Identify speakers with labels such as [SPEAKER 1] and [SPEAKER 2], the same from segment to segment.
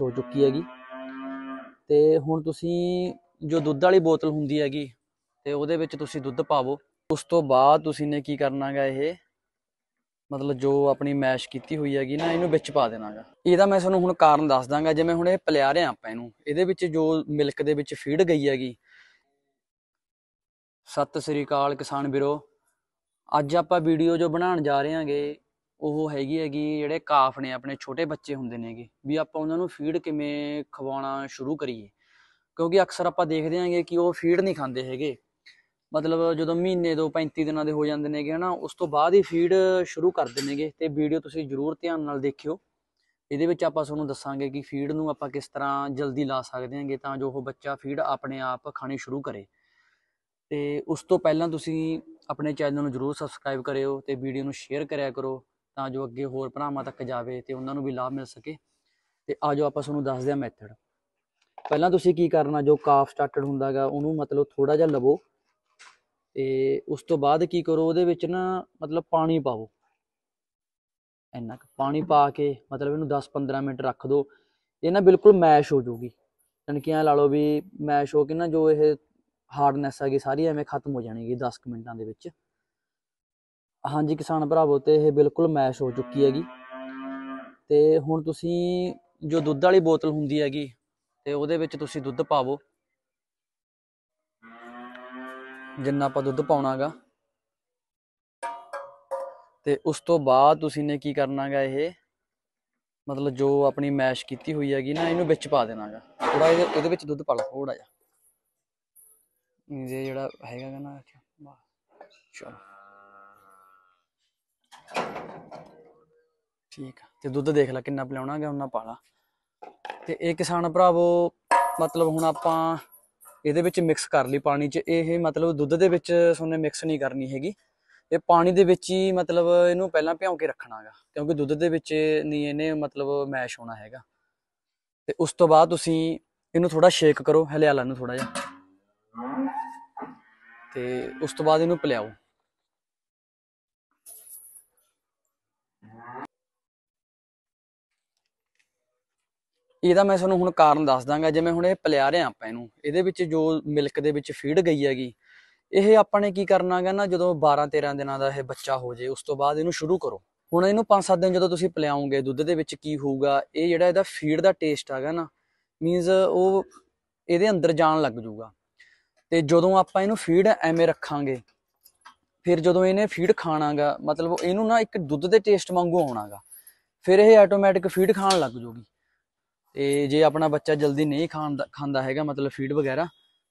[SPEAKER 1] ਹੋ ਚੁੱਕੀ ਹੈਗੀ ਤੇ ਹੁਣ ਤੁਸੀਂ ਜੋ ਦੁੱਧ ਵਾਲੀ ਬੋਤਲ ਹੁੰਦੀ ਹੈਗੀ ਤੇ ਉਹਦੇ ਵਿੱਚ ਤੁਸੀਂ ਦੁੱਧ ਪਾਵੋ ਉਸ ਤੋਂ ਬਾਅਦ ਤੁਸੀਂ ਨੇ ਕੀ ਕਰਨਾਗਾ ਇਹ ਮਤਲਬ ਜੋ ਆਪਣੀ ਮੈਸ਼ ਕੀਤੀ ਹੋਈ ਹੈਗੀ ਨਾ ਇਹਨੂੰ ਵਿੱਚ ਪਾ ਦੇਣਾਗਾ ਇਹਦਾ ਮੈਂ ਤੁਹਾਨੂੰ ਹੁਣ ਕਾਰਨ ਦੱਸ ਦਾਂਗਾ ਜਿਵੇਂ ਹੁਣ ਇਹ ਪਲਿਆ ਰਹੇ ਆਪਾਂ ਇਹਨੂੰ ਇਹਦੇ ਵਿੱਚ ਜੋ ਮਿਲਕ ਦੇ ਵਿੱਚ ਫੀਡ ਗਈ ਹੈਗੀ ਸਤਿ ਸ੍ਰੀ ਅਕਾਲ ਕਿਸਾਨ ਵੀਰੋ ਅੱਜ ਆਪਾਂ ਵੀਡੀਓ ਜੋ ਬਣਾਉਣ ਜਾ ਰਹੇ ਹਾਂਗੇ ਉਹ ਹੈਗੀ ਹੈਗੀ ਜਿਹੜੇ ਕਾਫ ਨੇ ਆਪਣੇ ਛੋਟੇ ਬੱਚੇ ਹੁੰਦੇ ਨੇਗੇ ਵੀ ਆਪਾਂ ਉਹਨਾਂ ਨੂੰ ਫੀਡ ਕਿਵੇਂ ਖਵਾਉਣਾ ਸ਼ੁਰੂ ਕਰੀਏ ਕਿਉਂਕਿ ਅਕਸਰ ਆਪਾਂ ਦੇਖਦੇ ਆਂਗੇ ਕਿ ਉਹ ਫੀਡ ਨਹੀਂ ਖਾਂਦੇ ਹੈਗੇ ਮਤਲਬ ਜਦੋਂ ਮਹੀਨੇ ਤੋਂ 35 ਦਿਨਾਂ ਦੇ ਹੋ ਜਾਂਦੇ ਨੇਗੇ ਹਨਾ ਉਸ ਤੋਂ ਬਾਅਦ ਹੀ ਫੀਡ ਸ਼ੁਰੂ ਕਰ ਦਿੰਨੇਗੇ ਤੇ ਵੀਡੀਓ ਤੁਸੀਂ ਜਰੂਰ ਧਿਆਨ ਨਾਲ ਦੇਖਿਓ ਇਹਦੇ ਵਿੱਚ ਆਪਾਂ ਤੁਹਾਨੂੰ ਦੱਸਾਂਗੇ ਕਿ ਫੀਡ ਨੂੰ ਆਪਾਂ ਕਿਸ ਤਰ੍ਹਾਂ ਜਲਦੀ ਲਾ ਸਕਦੇ ਹਾਂਗੇ ਤਾਂ ਜੋ ਉਹ ਬੱਚਾ ਫੀਡ ਆਪਣੇ ਆਪ ਖਾਣੀ ਸ਼ੁਰੂ ਕਰੇ ਤੇ ਉਸ ਤੋਂ ਪਹਿਲਾਂ ਤੁਸੀਂ ਆਪਣੇ ਚੈਨਲ ਨੂੰ ਜਰੂਰ ਸਬਸਕ੍ਰਾਈਬ ਕਰਿਓ ਤੇ ਵੀਡੀਓ ਨੂੰ ਸ਼ੇਅਰ ਕਰਿਆ ਕਰੋ ਤਾਂ ਜੋ ਅੱਗੇ ਹੋਰ ਭਰਾਵਾਂ ਤੱਕ ਜਾਵੇ ਤੇ ਉਹਨਾਂ ਨੂੰ ਵੀ ਲਾਭ ਮਿਲ ਸਕੇ ਤੇ ਆਜੋ ਆਪਾਂ ਤੁਹਾਨੂੰ ਦੱਸਦੇ ਆ ਮੈਥਡ ਪਹਿਲਾਂ ਤੁਸੀਂ ਕੀ ਕਰਨਾ ਜੋ ਕਾਫ ਸਟਾਰਟਡ ਹੁੰਦਾਗਾ ਉਹਨੂੰ ਮਤਲਬ ਥੋੜਾ ਜਿਹਾ ਲਵੋ ਤੇ ਉਸ ਤੋਂ ਬਾਅਦ ਕੀ ਕਰੋ ਉਹਦੇ ਵਿੱਚ ਨਾ ਮਤਲਬ ਪਾਣੀ ਪਾਓ ਇੰਨਾ ਪਾਣੀ ਪਾ ਕੇ ਮਤਲਬ ਇਹਨੂੰ 10-15 ਮਿੰਟ ਰੱਖ ਦਿਓ ਇਹ ਨਾ ਬਿਲਕੁਲ ਮੈਸ਼ ਹੋ ਜਾਊਗੀ ਯਾਨੀ ਲਾ ਲਓ ਵੀ ਮੈਸ਼ ਹੋ ਕੇ ਨਾ ਜੋ ਇਹ ਹਾਰਡਨੈਸ ਆ ਗਈ ਸਾਰੀ ਐਵੇਂ ਖਤਮ ਹੋ ਜਾਣੀਗੀ 10 ਮਿੰਟਾਂ ਦੇ ਵਿੱਚ ਹਾਂਜੀ ਕਿਸਾਨ ਭਰਾਵੋ ਤੇ ਇਹ ਬਿਲਕੁਲ ਮੈਸ਼ ਹੋ ਚੁੱਕੀ ਹੈਗੀ ਤੇ ਹੁਣ ਤੁਸੀਂ ਜੋ ਦੁੱਧ ਵਾਲੀ ਬੋਤਲ ਹੁੰਦੀ ਹੈਗੀ ਤੇ ਉਹਦੇ ਵਿੱਚ ਤੁਸੀਂ ਦੁੱਧ ਪਾਵੋ ਜਿੰਨਾ ਆਪਾਂ ਦੁੱਧ ਪਾਉਣਾਗਾ ਤੇ ਉਸ ਤੋਂ ਬਾਅਦ ਤੁਸੀਂ ਨੇ ਕੀ ਕਰਨਾਗਾ ਇਹ ਮਤਲਬ ਜੋ ਆਪਣੀ ਮੈਸ਼ ਕੀਤੀ ਹੋਈ ਹੈਗੀ ਨਾ ਇਹਨੂੰ ਵਿੱਚ ਪਾ ਦੇਣਾਗਾ ਥੋੜਾ ਇਹਦੇ ਉਹਦੇ ਵਿੱਚ ਦੁੱਧ ਪਾ ਲਓ ਥੋੜਾ ਜਿਹਾ ਇਹ ਜਿਹੜਾ ਹੈਗਾ ਨਾ ਚਲੋ ਠੀਕ ਆ ਤੇ ਦੁੱਧ ਦੇਖ ਲੈ ਕਿੰਨਾ ਪਿਲਾਉਣਾਗਾ ਉਹਨਾਂ ਪਾਲਾ ਤੇ ਇਹ ਕਿਸਾਨ ਭਰਾਵੋ ਮਤਲਬ ਹੁਣ ਆਪਾਂ ਇਹਦੇ ਵਿੱਚ ਮਿਕਸ ਕਰ ਲਈ ਪਾਣੀ 'ਚ ਇਹ ਮਤਲਬ ਦੁੱਧ ਦੇ ਵਿੱਚ ਸੋਨੇ ਮਿਕਸ ਨਹੀਂ ਕਰਨੀ ਹੈਗੀ ਇਹ ਪਾਣੀ ਦੇ ਵਿੱਚ ਹੀ ਮਤਲਬ ਇਹਨੂੰ ਪਹਿਲਾਂ ਭਿਉਂ ਕੇ ਰੱਖਣਾਗਾ ਕਿਉਂਕਿ ਦੁੱਧ ਦੇ ਵਿੱਚ ਨਹੀਂ ਇਹਨੇ ਮਤਲਬ ਮੈਸ਼ ਹੋਣਾ ਹੈਗਾ ਤੇ ਉਸ ਤੋਂ ਬਾਅਦ ਤੁਸੀਂ ਇਹਨੂੰ ਥੋੜਾ ਸ਼ੇਕ ਕਰੋ ਹਲਿਆ ਲਾ ਨੂੰ ਥੋੜਾ ਜਿਹਾ ਤੇ ਉਸ ਤੋਂ ਬਾਅਦ ਇਹਨੂੰ ਪਿਲਾਓ ਇਹਦਾ ਮੈਂ ਤੁਹਾਨੂੰ ਹੁਣ ਕਾਰਨ ਦੱਸ ਦਾਂਗਾ ਜਿਵੇਂ ਹੁਣ ਇਹ ਪਲਿਆ ਰਹੇ ਆਪਾਂ ਇਹਨੂੰ ਇਹਦੇ ਵਿੱਚ ਜੋ ਮਿਲਕ ਦੇ ਵਿੱਚ ਫੀਡ ਗਈ ਹੈਗੀ ਇਹ ਆਪਾਂ ਨੇ ਕੀ ਕਰਨਾਗਾ ਨਾ ਜਦੋਂ 12 13 ਦਿਨਾਂ ਦਾ ਇਹ ਬੱਚਾ ਹੋ ਜੇ ਉਸ ਤੋਂ ਬਾਅਦ ਇਹਨੂੰ ਸ਼ੁਰੂ ਕਰੋ ਹੁਣ ਇਹਨੂੰ 5-7 ਦਿਨ ਜਦੋਂ ਤੁਸੀਂ ਪਲਿਆਉਂਗੇ ਦੁੱਧ ਦੇ ਵਿੱਚ ਕੀ ਹੋਊਗਾ ਇਹ ਜਿਹੜਾ ਇਹਦਾ ਫੀਡ ਦਾ ਟੇਸਟ ਹੈਗਾ ਨਾ ਮੀਨਸ ਉਹ ਇਹਦੇ ਅੰਦਰ ਜਾਣ ਲੱਗ ਜਾਊਗਾ ਤੇ ਜਦੋਂ ਆਪਾਂ ਇਹਨੂੰ ਫੀਡ ਐਵੇਂ ਰੱਖਾਂਗੇ ਫਿਰ ਜਦੋਂ ਇਹਨੇ ਫੀਡ ਖਾਣਾਗਾ ਮਤਲਬ ਇਹਨੂੰ ਨਾ ਇੱਕ ਦੁੱਧ ਦੇ ਟੇਸਟ ਵਾਂਗੂ ਆਉਣਾਗਾ ਫਿਰ ਇਹ ਆਟੋਮੈਟਿਕ ਫੀਡ ਖਾਣ ਲੱਗ ਜਾਊਗੀ ਤੇ ਜੇ ਆਪਣਾ ਬੱਚਾ ਜਲਦੀ ਨਹੀਂ ਖਾਂਦਾ ਖਾਂਦਾ ਹੈਗਾ ਮਤਲਬ ਫੀਡ ਵਗੈਰਾ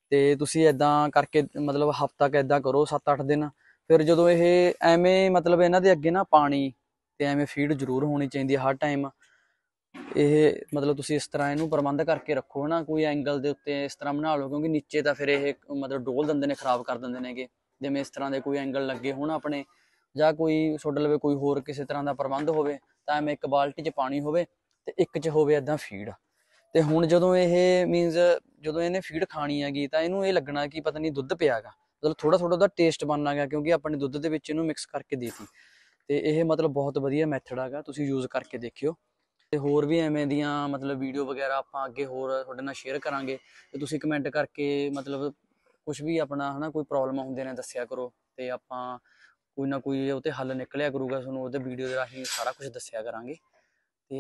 [SPEAKER 1] ਤੇ ਤੁਸੀਂ ਐਦਾਂ ਕਰਕੇ ਮਤਲਬ ਹਫਤਾ ਕ ਐਦਾਂ ਕਰੋ 7-8 ਦਿਨ ਫਿਰ ਜਦੋਂ ਇਹ ਐਵੇਂ ਮਤਲਬ ਇਹਨਾਂ ਦੇ ਅੱਗੇ ਨਾ ਪਾਣੀ ਤੇ ਐਵੇਂ ਫੀਡ ਜ਼ਰੂਰ ਹੋਣੀ ਚਾਹੀਦੀ ਹਰ ਟਾਈਮ ਇਹ ਮਤਲਬ ਤੁਸੀਂ ਇਸ ਤਰ੍ਹਾਂ ਇਹਨੂੰ ਪ੍ਰਬੰਧ ਕਰਕੇ ਰੱਖੋ ਨਾ ਕੋਈ ਐਂਗਲ ਦੇ ਉੱਤੇ ਇਸ ਤਰ੍ਹਾਂ ਬਣਾ ਲਓ ਕਿਉਂਕਿ ਨੀਚੇ ਤਾਂ ਫਿਰ ਇਹ ਮਤਲਬ ਡੋਲ ਦਿੰਦੇ ਨੇ ਖਰਾਬ ਕਰ ਦਿੰਦੇ ਨੇਗੇ ਜਿਵੇਂ ਇਸ ਤਰ੍ਹਾਂ ਦੇ ਕੋਈ ਐਂਗਲ ਲੱਗੇ ਹੋਣ ਆਪਣੇ ਜਾਂ ਕੋਈ ਛੋਡ ਲਵੇ ਕੋਈ ਹੋਰ ਕਿਸੇ ਤਰ੍ਹਾਂ ਦਾ ਪ੍ਰਬੰਧ ਹੋਵੇ ਤਾਂ ਐਵੇਂ ਇੱਕ ਬਾਲਟੀ 'ਚ ਪਾਣੀ ਹੋਵੇ ਤੇ ਇੱਕ 'ਚ ਹੋਵੇ ਇਦਾਂ ਫੀਡ ਤੇ ਹੁਣ ਜਦੋਂ ਇਹ ਮੀਨਸ ਜਦੋਂ ਇਹਨੇ ਫੀਡ ਖਾਣੀ ਹੈਗੀ ਤਾਂ ਇਹਨੂੰ ਇਹ ਲੱਗਣਾ ਕਿ ਪਤਾ ਨਹੀਂ ਦੁੱਧ ਪਿਆਗਾ ਮਤਲਬ ਥੋੜਾ ਥੋੜਾ ਉਹਦਾ ਟੇਸਟ ਬਣਨਾ ਗਿਆ ਕਿਉਂਕਿ ਆਪਾਂ ਨੇ ਦੁੱਧ ਦੇ ਵਿੱਚ ਇਹਨੂੰ ਮਿਕਸ ਕਰਕੇ ਦੇਤੀ ਤੇ ਇਹ ਮਤਲਬ ਬਹੁਤ ਵਧੀਆ ਮੈਥਡ ਹੈਗਾ ਤੁਸੀਂ ਯੂਜ਼ ਕਰਕੇ ਦੇਖਿਓ ਤੇ ਹੋਰ ਵੀ ਐਵੇਂ ਦੀਆਂ ਮਤਲਬ ਵੀਡੀਓ ਵਗੈਰਾ ਆਪਾਂ ਅੱਗੇ ਹੋਰ ਤੁਹਾਡੇ ਨਾਲ ਸ਼ੇਅਰ ਕਰਾਂਗੇ ਤੇ ਤੁਸੀਂ ਕਮੈਂਟ ਕਰਕੇ ਮਤਲਬ ਕੁਝ ਵੀ ਆਪਣਾ ਹਨਾ ਕੋਈ ਪ੍ਰੋਬਲਮ ਹੁੰਦੇ ਨੇ ਦੱਸਿਆ ਕਰੋ ਤੇ ਆਪਾਂ ਕੋਈ ਨਾ ਕੋਈ ਉਹਤੇ ਹੱਲ ਨਿਕਲਿਆ ਕਰੂਗਾ ਤੁਹਾਨੂੰ ਉਹਦੇ ਵੀਡੀਓ ਦੇ ਰਾਹੀਂ ਸਾਰਾ ਕੁਝ ਦੱਸਿਆ ਕਰਾਂਗੇ ਤੇ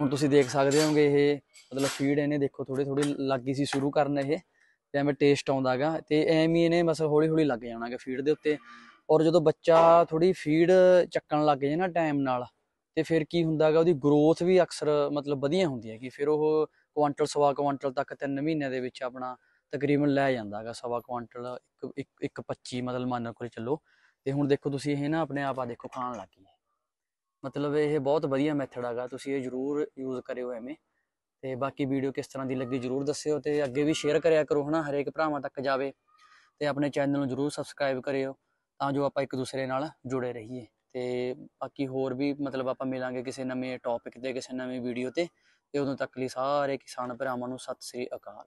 [SPEAKER 1] ਹੁਣ ਤੁਸੀਂ ਦੇਖ ਸਕਦੇ ਹੋਗੇ ਇਹ ਮਤਲਬ ਫੀਡ ਇਹਨੇ ਦੇਖੋ ਥੋੜੇ ਥੋੜੇ ਲੱਗੀ ਸੀ ਸ਼ੁਰੂ ਕਰਨ ਇਹ ਤੇ ਐਵੇਂ ਟੇਸਟ ਆਉਂਦਾਗਾ ਤੇ ਐਵੇਂ ਹੀ ਇਹਨੇ ਬਸ ਹੌਲੀ ਹੌਲੀ ਲੱਗ ਜਾਣਾਗਾ ਫੀਡ ਦੇ ਉੱਤੇ ਔਰ ਜਦੋਂ ਬੱਚਾ ਥੋੜੀ ਫੀਡ ਚੱਕਣ ਲੱਗ ਜੇ ਨਾ ਟਾਈਮ ਨਾਲ ਤੇ ਫਿਰ ਕੀ ਹੁੰਦਾਗਾ ਉਹਦੀ ਗਰੋਥ ਵੀ ਅਕਸਰ ਮਤਲਬ ਵਧੀਆ ਹੁੰਦੀ ਹੈ ਕਿ ਫਿਰ ਉਹ ਕੁਆਂਟਲ ਸਵਾ ਕੁਆਂਟਲ ਤੱਕ 3 ਮਹੀਨਿਆਂ ਦੇ ਵਿੱਚ ਆਪਣਾ ਤਕਰੀਬਨ ਲੈ ਜਾਂਦਾਗਾ ਸਵਾ ਕੁਆਂਟਲ 1 1 25 ਮਤਲਬ ਮੰਨ ਕੇ ਚੱਲੋ ਤੇ ਹੁਣ ਦੇਖੋ ਤੁਸੀਂ ਇਹ ਨਾ ਆਪਣੇ ਆਪ ਆ ਦੇਖੋ ਖਾਣ ਲੱਗੀ ਮਤਲਬ ਇਹ ਬਹੁਤ ਵਧੀਆ ਮੈਥਡ ਹੈਗਾ ਤੁਸੀਂ ਇਹ ਜਰੂਰ ਯੂਜ਼ ਕਰਿਓ ਐਵੇਂ ਤੇ ਬਾਕੀ ਵੀਡੀਓ ਕਿਸ ਤਰ੍ਹਾਂ ਦੀ ਲੱਗੀ ਜਰੂਰ ਦੱਸਿਓ ਤੇ ਅੱਗੇ ਵੀ ਸ਼ੇਅਰ ਕਰਿਆ ਕਰੋ ਹਨਾ ਹਰੇਕ ਭਰਾਵਾਂ ਤੱਕ ਜਾਵੇ ਤੇ ਆਪਣੇ ਚੈਨਲ ਨੂੰ ਜਰੂਰ ਸਬਸਕ੍ਰਾਈਬ ਕਰਿਓ ਤਾਂ ਜੋ ਆਪਾਂ ਇੱਕ ਦੂਸਰੇ ਨਾਲ ਜੁੜੇ ਰਹੀਏ ਤੇ ਬਾਕੀ ਹੋਰ ਵੀ ਮਤਲਬ ਆਪਾਂ ਮਿਲਾਂਗੇ ਕਿਸੇ ਨਵੇਂ ਟੌਪਿਕ ਤੇ ਕਿਸੇ ਨਵੀਂ ਵੀਡੀਓ ਤੇ ਤੇ ਉਦੋਂ ਤੱਕ ਲਈ ਸਾਰੇ ਕਿਸਾਨ ਭਰਾਵਾਂ ਨੂੰ ਸਤਿ ਸ੍ਰੀ ਅਕਾਲ